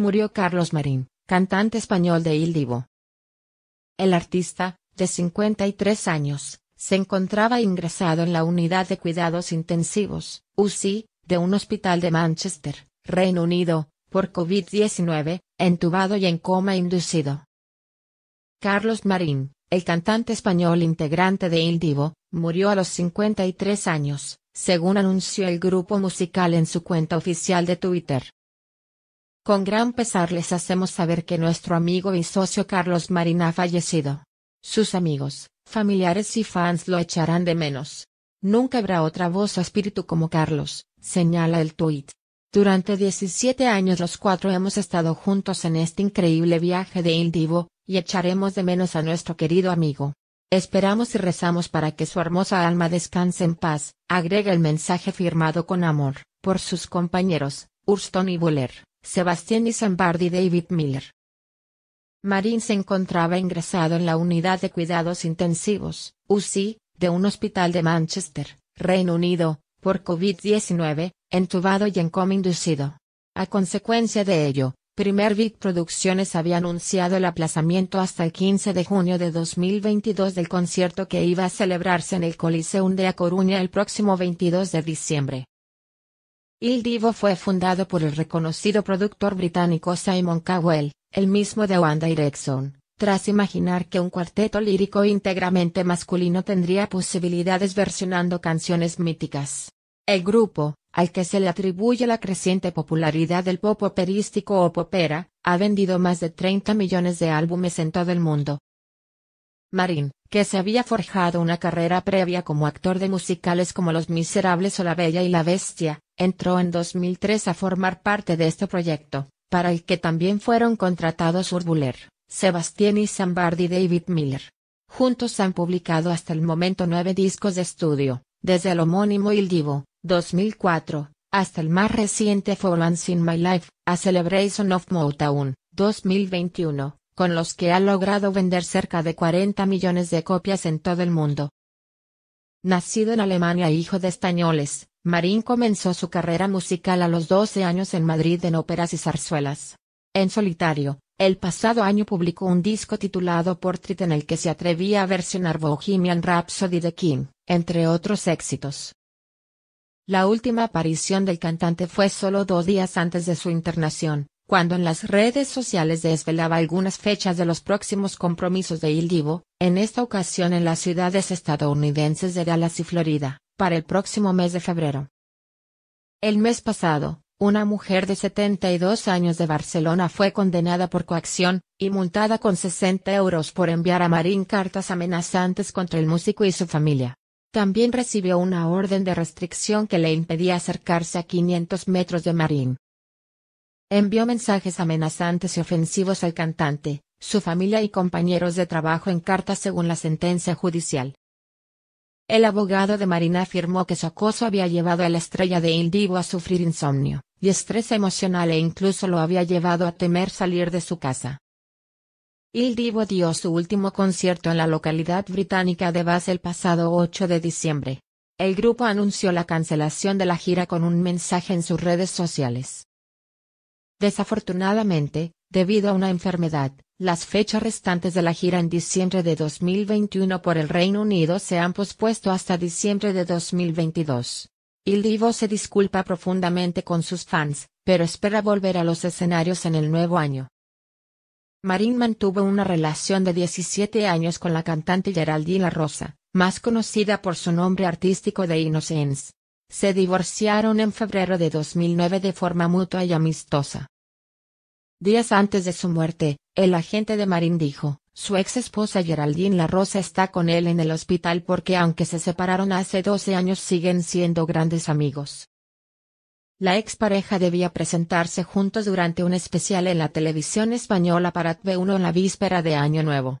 Murió Carlos Marín, cantante español de Il Divo. El artista, de 53 años, se encontraba ingresado en la unidad de cuidados intensivos, UCI, de un hospital de Manchester, Reino Unido, por COVID-19, entubado y en coma inducido. Carlos Marín, el cantante español integrante de Il Divo, murió a los 53 años, según anunció el grupo musical en su cuenta oficial de Twitter. Con gran pesar les hacemos saber que nuestro amigo y socio Carlos Marina ha fallecido. Sus amigos, familiares y fans lo echarán de menos. Nunca habrá otra voz o espíritu como Carlos, señala el tuit. Durante 17 años los cuatro hemos estado juntos en este increíble viaje de Ildivo, y echaremos de menos a nuestro querido amigo. Esperamos y rezamos para que su hermosa alma descanse en paz, agrega el mensaje firmado con amor, por sus compañeros, Urston y Buller. Sebastián Isambardi y David Miller. Marín se encontraba ingresado en la unidad de cuidados intensivos, UCI, de un hospital de Manchester, Reino Unido, por COVID-19, entubado y en coma inducido. A consecuencia de ello, Primer Vic Producciones había anunciado el aplazamiento hasta el 15 de junio de 2022 del concierto que iba a celebrarse en el Coliseum de A Coruña el próximo 22 de diciembre. Il Divo fue fundado por el reconocido productor británico Simon Cowell, el mismo de Wanda Direction, tras imaginar que un cuarteto lírico íntegramente masculino tendría posibilidades versionando canciones míticas. El grupo, al que se le atribuye la creciente popularidad del pop operístico o popera, ha vendido más de 30 millones de álbumes en todo el mundo. Marin, que se había forjado una carrera previa como actor de musicales como Los Miserables o La Bella y la Bestia, Entró en 2003 a formar parte de este proyecto, para el que también fueron contratados Urbuler, Sebastián y Zambardi y David Miller. Juntos han publicado hasta el momento nueve discos de estudio, desde el homónimo Il Divo, 2004, hasta el más reciente For Once in My Life, A Celebration of Motown, 2021, con los que ha logrado vender cerca de 40 millones de copias en todo el mundo. Nacido en Alemania e hijo de españoles, Marín comenzó su carrera musical a los 12 años en Madrid en óperas y zarzuelas. En solitario, el pasado año publicó un disco titulado Portrait en el que se atrevía a versionar Bohemian Rhapsody de King, entre otros éxitos. La última aparición del cantante fue solo dos días antes de su internación, cuando en las redes sociales desvelaba algunas fechas de los próximos compromisos de Il en esta ocasión en las ciudades estadounidenses de Dallas y Florida para el próximo mes de febrero. El mes pasado, una mujer de 72 años de Barcelona fue condenada por coacción, y multada con 60 euros por enviar a Marín cartas amenazantes contra el músico y su familia. También recibió una orden de restricción que le impedía acercarse a 500 metros de Marín. Envió mensajes amenazantes y ofensivos al cantante, su familia y compañeros de trabajo en cartas según la sentencia judicial. El abogado de Marina afirmó que su acoso había llevado a la estrella de Indigo a sufrir insomnio, y estrés emocional e incluso lo había llevado a temer salir de su casa. Il dio su último concierto en la localidad británica de basel el pasado 8 de diciembre. El grupo anunció la cancelación de la gira con un mensaje en sus redes sociales. Desafortunadamente, debido a una enfermedad, las fechas restantes de la gira en diciembre de 2021 por el Reino Unido se han pospuesto hasta diciembre de 2022. Il Divo se disculpa profundamente con sus fans, pero espera volver a los escenarios en el nuevo año. Marín mantuvo una relación de 17 años con la cantante Geraldine Rosa, más conocida por su nombre artístico de Innocence. Se divorciaron en febrero de 2009 de forma mutua y amistosa. Días antes de su muerte, el agente de Marín dijo, su ex esposa Geraldine La Rosa está con él en el hospital porque aunque se separaron hace 12 años siguen siendo grandes amigos. La expareja debía presentarse juntos durante un especial en la televisión española para TV1 en la víspera de Año Nuevo.